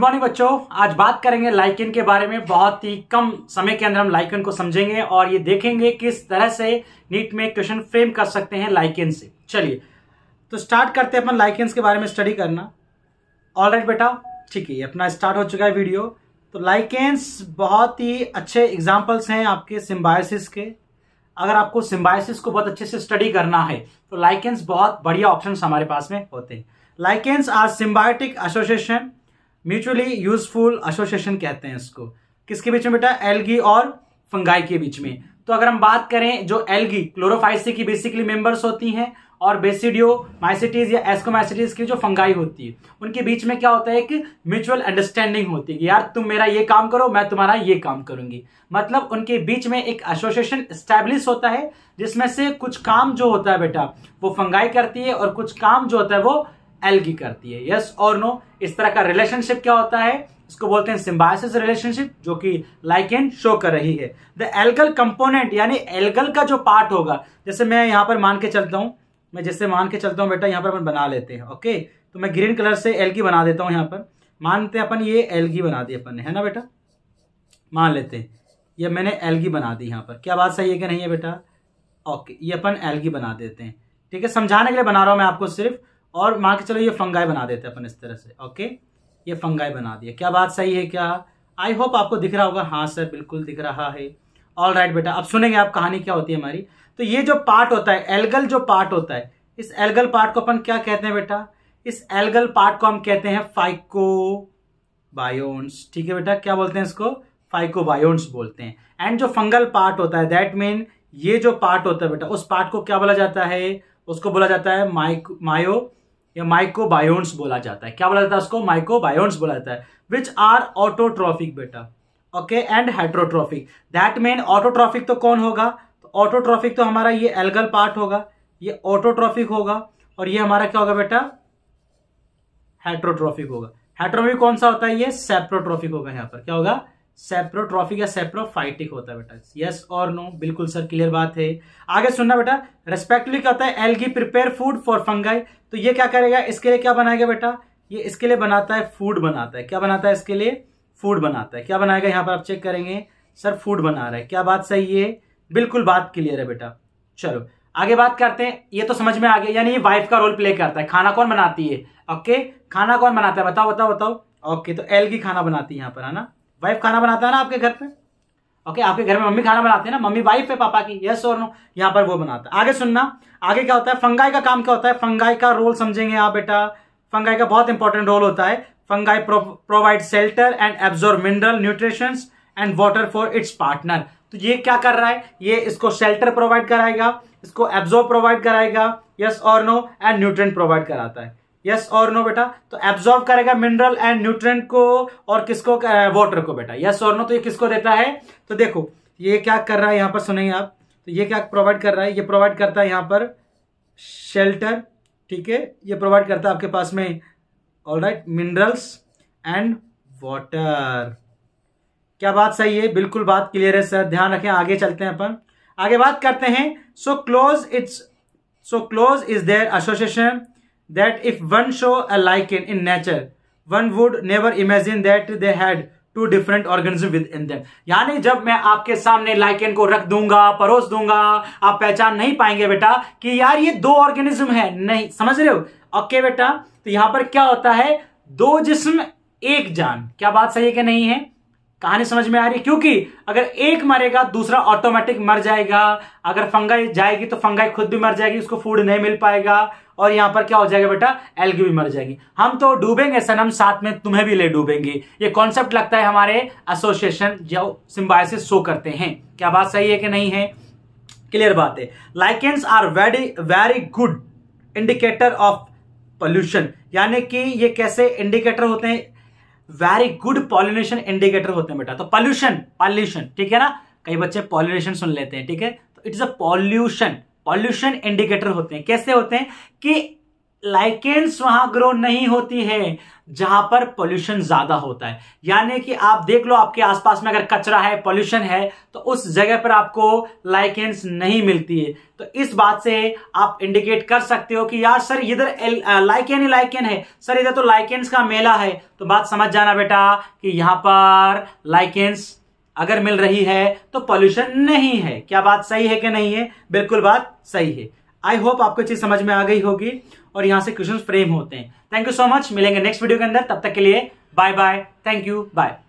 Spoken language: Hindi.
मॉर्निंग बच्चों आज बात करेंगे लाइकेन के बारे में बहुत ही कम समय के अंदर हम लाइकेन को समझेंगे और ये देखेंगे किस तरह से नीट में क्वेश्चन फ्रेम कर सकते हैं लाइकेन से चलिए तो स्टार्ट करते हैं अपन लाइकेन्स के बारे में स्टडी करना ऑल राइट बेटा ठीक है अपना स्टार्ट हो चुका है वीडियो तो लाइकेन्स बहुत ही अच्छे एग्जाम्पल्स हैं आपके सिम्बायसिस के अगर आपको सिम्बायसिस को बहुत अच्छे से स्टडी करना है तो लाइकेन्स बहुत बढ़िया ऑप्शन हमारे पास में होते हैं lichens are symbiotic association mutually useful association कहते हैं इसको किसके बीच में बेटा एलगी और फंगाई के बीच में तो अगर हम बात करें जो एलगी क्लोरोफाइसी की बेसिकली मेंबर्स होती हैं और बेसिडियो माइसिटीज या एस्कोमाइसिटीज की जो फंगाई होती है उनके बीच में क्या होता है एक म्यूचुअल अंडरस्टैंडिंग होती है यार तुम मेरा ये काम करो मैं तुम्हारा ये काम करूंगी मतलब उनके बीच में एक एसोसिएशन स्टैब्लिश होता है जिसमें से कुछ काम जो होता है बेटा वो फंगाई करती है और कुछ काम जो होता है वो एल्गी करती है यस और नो इस तरह का रिलेशनशिप क्या होता है इसको बोलते हैं सिम्बायसिस रिलेशनशिप जो कि लाइकेन शो कर रही है द एल्गल कंपोनेंट यानी एल्गल का जो पार्ट होगा जैसे मैं यहां पर मान के चलता हूं मैं जैसे मान के चलता हूं बेटा यहां पर अपन बना लेते हैं ओके तो मैं ग्रीन कलर से एल्गी बना देता हूं यहां पर मानते हैं अपन ये एल्गी बना दी अपन ने है ना बेटा मान लेते हैं ये मैंने एल्गी बना दी यहां पर क्या बात सही है कि नहीं है बेटा ओके ये अपन एल्गी बना देते हैं ठीक है समझाने के लिए बना रहा हूं मैं आपको सिर्फ और मान के चलो ये फंगाई बना देते हैं अपन इस तरह से ओके ये फंगाई बना दिया क्या बात सही है क्या आई होप आपको दिख रहा होगा हाँ सर बिल्कुल दिख रहा है ऑल राइट right, बेटा अब सुनेंगे आप कहानी क्या होती है हमारी तो ये जो पार्ट होता है एल्गल जो पार्ट होता है इस एल्गल पार्ट को अपन क्या कहते हैं बेटा इस एल्गल पार्ट को हम कहते हैं फाइको बायोन्स ठीक है बेटा क्या बोलते हैं इसको फाइको बायोन्स बोलते हैं एंड जो फंगल पार्ट होता है दैट मीन ये जो पार्ट होता है बेटा उस पार्ट को क्या बोला जाता है उसको बोला जाता है माइक मायो या माइक्रोबायोन्स बोला जाता है क्या बोला जाता है उसको माइक्रोबायोन्स बोला जाता है विच आर ऑटोट्रॉफिक बेटा okay and hydrotrophic that mean autotrophic तो कौन होगा ऑटोट्रॉफिक तो, तो हमारा ये एल्गल पार्ट होगा ये ऑटोट्रॉफिक होगा और ये हमारा क्या होगा बेटा हाइड्रोट्रॉफिक होगा हाइड्रोट्रॉफिक कौन सा होता है ये सेप्रोट्रॉफिक होगा यहाँ पर क्या होगा सेप्रोट्रॉफिक या सेप्रोफाइटिक होता है बेटा यस और नो बिल्कुल सर क्लियर बात है आगे सुनना बेटा रेस्पेक्टली क्या होता है algae prepare food for fungi तो ये क्या करेगा इसके लिए क्या बनाएगा बेटा ये इसके लिए बनाता है फूड बनाता है क्या बनाता है इसके लिए फूड बनाता है क्या बनाएगा यहाँ पर आप चेक करेंगे सर फूड बना रहा है क्या बात सही है बिल्कुल बात क्लियर है बेटा चलो आगे बात करते हैं ये तो समझ में आ गया यानी ये वाइफ का रोल प्ले करता है खाना कौन बनाती है ओके खाना कौन बनाता है बताओ बताओ बताओ ओके तो एलगी खाना बनाती है यहाँ पर है ना वाइफ खाना बनाता है ना आपके घर पे ओके आपके घर में मम्मी खाना बनाते हैं ना मम्मी वाइफ है पापा की यस और नो यहाँ पर वो बनाता है आगे सुनना आगे क्या होता है फंगाई का काम क्या होता है फंगाई का रोल समझेंगे आप बेटा फंगाई का बहुत इंपॉर्टेंट रोल होता है fungi provide shelter and absorb mineral nutrition and water for its partner तो ये क्या कर रहा है ये इसको शेल्टर प्रोवाइड कराएगा इसको एब्जॉर्ब प्रोवाइड कराएगा यस और नो एंड न्यूट्रन प्रोवाइड कराता है यस और नो बेटा तो एब्सॉर्व करेगा मिनरल एंड न्यूट्रेंट को और किसको वाटर को बेटा यस और नो तो ये किसको देता है तो देखो ये क्या कर रहा है यहां पर सुनेंगे आप तो ये क्या प्रोवाइड कर रहा है ये प्रोवाइड करता है यहां पर शेल्टर ठीक है ये प्रोवाइड करता है आपके पास में all right minerals and water क्या बात सही है बिल्कुल बात क्लियर है सर ध्यान रखें आगे चलते हैं अपन आगे बात करते हैं so close it's so close is there association that if one show a lichen in nature, one would never imagine that they had two different organism within them यानी जब मैं आपके सामने लाइकेन को रख दूंगा परोस दूंगा आप पहचान नहीं पाएंगे बेटा कि यार ये दो ऑर्गेनिज्म है नहीं समझ रहे हो ओके बेटा तो यहां पर क्या होता है दो जिस्म एक जान क्या बात सही है कि नहीं है कहानी समझ में आ रही है क्योंकि अगर एक मरेगा दूसरा ऑटोमेटिक मर जाएगा अगर फंगाई जाएगी तो फंगाई खुद भी मर जाएगी उसको फूड नहीं मिल पाएगा और यहां पर क्या हो जाएगा बेटा एलगी भी मर जाएगी हम तो डूबेंगे सनम साथ में तुम्हें भी ले डूबेंगे ये कॉन्सेप्ट लगता है हमारे एसोसिएशन जो सिम्बायसिस शो करते हैं क्या बात सही है कि नहीं है क्लियर बात है lichens are very very good indicator of pollution यानी कि ये कैसे इंडिकेटर होते हैं वेरी गुड पॉल्यूनेशन इंडिकेटर होते हैं बेटा तो पॉल्यूशन पॉल्यूशन ठीक है ना कई बच्चे पॉल्यूशन सुन लेते हैं ठीक है तो is a pollution pollution indicator होते हैं कैसे होते हैं कि लाइकेंस वहां ग्रो नहीं होती है जहां पर पोल्यूशन ज्यादा होता है यानी कि आप देख लो आपके आसपास में अगर कचरा है पोल्यूशन है तो उस जगह पर आपको लाइकेंस नहीं मिलती है तो इस बात से आप इंडिकेट कर सकते हो कि यार सर इधर लाइकेन ही लाइकेन है सर इधर तो लाइकेंस का मेला है तो बात समझ जाना बेटा कि यहां पर लाइकेंस अगर मिल रही है तो पोल्यूशन नहीं है क्या बात सही है कि नहीं है बिल्कुल बात सही है आई होप आपको चीज समझ में आ गई होगी और यहां से क्वेश्चन फ्रेम होते हैं थैंक यू सो मच मिलेंगे नेक्स्ट वीडियो के अंदर तब तक के लिए bye bye thank you bye